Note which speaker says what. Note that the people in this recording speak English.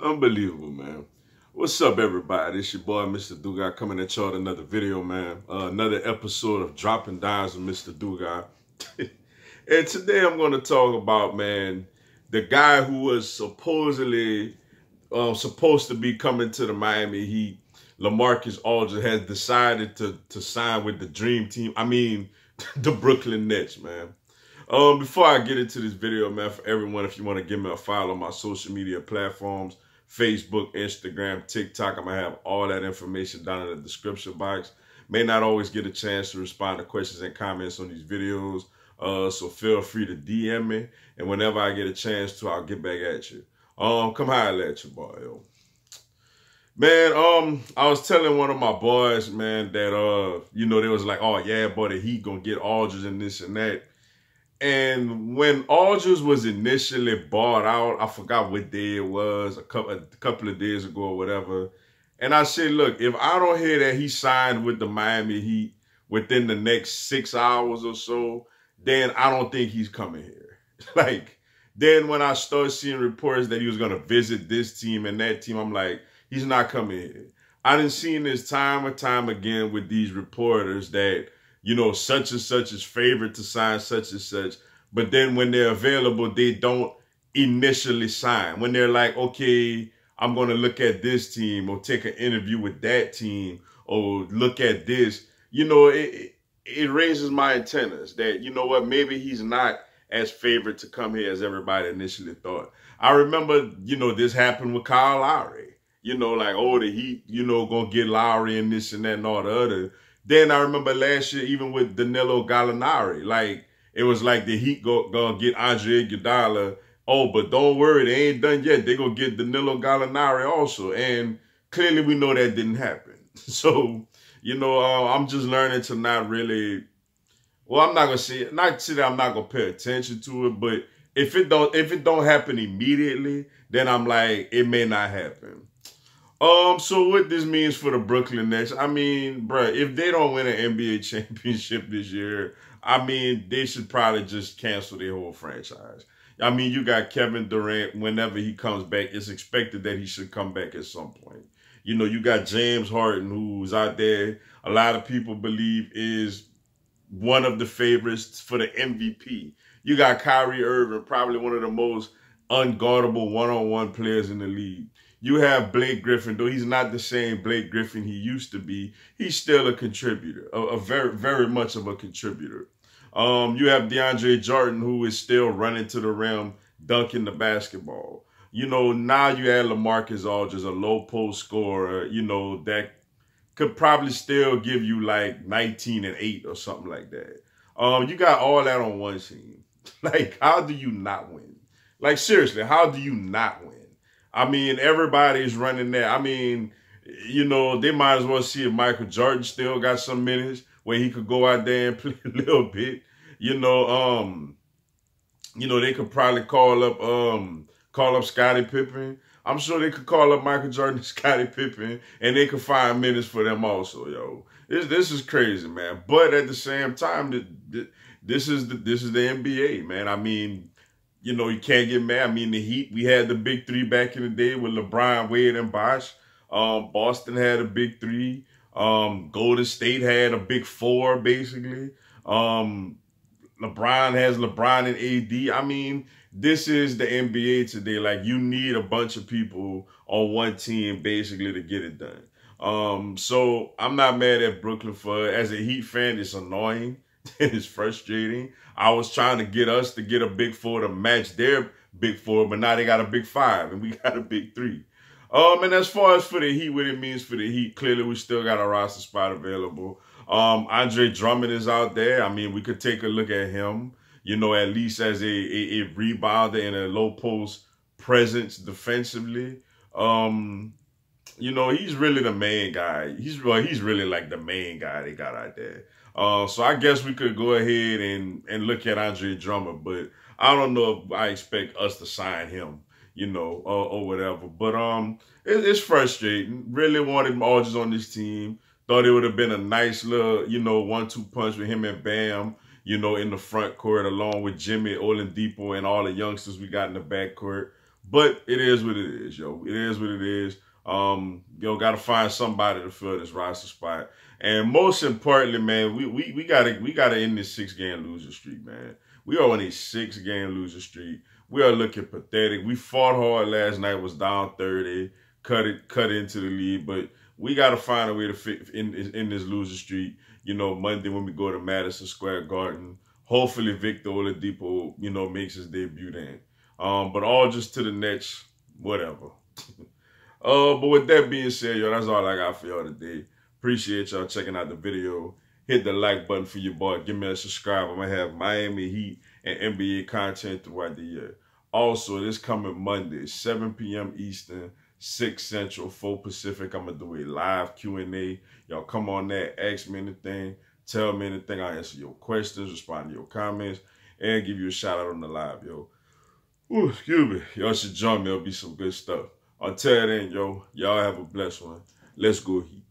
Speaker 1: Unbelievable, man. What's up, everybody? It's your boy, Mr. Dugai, coming at y'all with another video, man. Uh, another episode of Dropping Dimes with Mr. Dugai. and today I'm going to talk about, man, the guy who was supposedly uh, supposed to be coming to the Miami Heat. LaMarcus Aldridge has decided to, to sign with the Dream Team. I mean, the Brooklyn Nets, man. Um, before I get into this video, man, for everyone, if you want to give me a follow on my social media platforms – Facebook, Instagram, TikTok. I'm going to have all that information down in the description box. May not always get a chance to respond to questions and comments on these videos, uh, so feel free to DM me. And whenever I get a chance to, I'll get back at you. Um, come holler at you, boy. Yo. Man, um, I was telling one of my boys, man, that uh, you know, they was like, oh yeah, buddy, he gonna get Aldridge and this and that. And when Aldridge was initially bought out, I forgot what day it was, a couple, a couple of days ago or whatever. And I said, look, if I don't hear that he signed with the Miami Heat within the next six hours or so, then I don't think he's coming here. like, then when I started seeing reports that he was going to visit this team and that team, I'm like, he's not coming here. I didn't see this time and time again with these reporters that – you know, such and such is favored to sign such and such. But then when they're available, they don't initially sign. When they're like, okay, I'm going to look at this team or take an interview with that team or look at this, you know, it, it raises my antennas that, you know what, maybe he's not as favored to come here as everybody initially thought. I remember, you know, this happened with Kyle Lowry. You know, like, oh, the Heat, you know, gonna get Lowry and this and that and all the other. Then I remember last year, even with Danilo Gallinari, like it was like the Heat go, gonna get Andre Iguodala. Oh, but don't worry, they ain't done yet. They gonna get Danilo Gallinari also, and clearly we know that didn't happen. So you know, uh, I'm just learning to not really. Well, I'm not gonna say not say that I'm not gonna pay attention to it, but if it don't if it don't happen immediately, then I'm like it may not happen. Um, so what this means for the Brooklyn Nets? I mean, bruh, if they don't win an NBA championship this year, I mean, they should probably just cancel their whole franchise. I mean, you got Kevin Durant. Whenever he comes back, it's expected that he should come back at some point. You know, you got James Harden, who's out there. A lot of people believe is one of the favorites for the MVP. You got Kyrie Irving, probably one of the most unguardable one-on-one players in the league you have Blake Griffin, though he's not the same Blake Griffin he used to be. He's still a contributor, a, a very, very much of a contributor. Um, you have DeAndre Jordan, who is still running to the rim, dunking the basketball. You know, now you add LaMarcus Aldridge, a low post scorer, you know, that could probably still give you like 19 and 8 or something like that. Um, you got all that on one team. Like, how do you not win? Like, seriously, how do you not win? I mean, everybody's running that. I mean, you know, they might as well see if Michael Jordan still got some minutes where he could go out there and play a little bit. You know, um, you know, they could probably call up um call up Scottie Pippen. I'm sure they could call up Michael Jordan and Scottie Pippen and they could find minutes for them also, yo. This this is crazy, man. But at the same time, this is the, this is the NBA, man. I mean, you know, you can't get mad. I mean, the Heat, we had the big three back in the day with LeBron, Wade, and Bosh. Um, Boston had a big three. Um, Golden State had a big four, basically. Um, LeBron has LeBron and AD. I mean, this is the NBA today. Like, you need a bunch of people on one team, basically, to get it done. Um, so I'm not mad at Brooklyn for as a Heat fan, it's annoying. It is frustrating. I was trying to get us to get a big four to match their big four, but now they got a big five and we got a big three. Um, and as far as for the Heat, what it means for the Heat, clearly we still got a roster spot available. Um, Andre Drummond is out there. I mean, we could take a look at him, you know, at least as a, a, a rebounder and a low post presence defensively. Um, you know, he's really the main guy. He's he's really like the main guy they got out there. Uh, so I guess we could go ahead and and look at Andre Drummer, but I don't know if I expect us to sign him, you know, uh, or whatever. But um, it, it's frustrating. Really wanted Marges on this team. Thought it would have been a nice little, you know, one-two punch with him and Bam, you know, in the front court along with Jimmy Olendipo and all the youngsters we got in the back court. But it is what it is, yo. It is what it is. Um, you know, got to find somebody to fill this roster spot. And most importantly, man, we we we gotta we gotta end this six game loser streak, man. We are on a six game loser streak. We are looking pathetic. We fought hard last night. Was down thirty, cut it cut into the lead, but we gotta find a way to fit in in this loser streak. You know, Monday when we go to Madison Square Garden. Hopefully, Victor Oladipo, you know, makes his debut then. Um, but all just to the next, whatever. Uh, but with that being said, yo, that's all I got for y'all today. Appreciate y'all checking out the video. Hit the like button for your boy. Give me a subscribe. I'm going to have Miami Heat and NBA content throughout the year. Also, this coming Monday, 7 p.m. Eastern, 6 Central, 4 Pacific. I'm going to do a live Q&A. Y'all come on that. Ask me anything. Tell me anything. I'll answer your questions, respond to your comments, and give you a shout out on the live, yo. Ooh, excuse me. Y'all should join me. It'll be some good stuff. I'll tell it in, yo. Y'all have a blessed one. Let's go, Heat.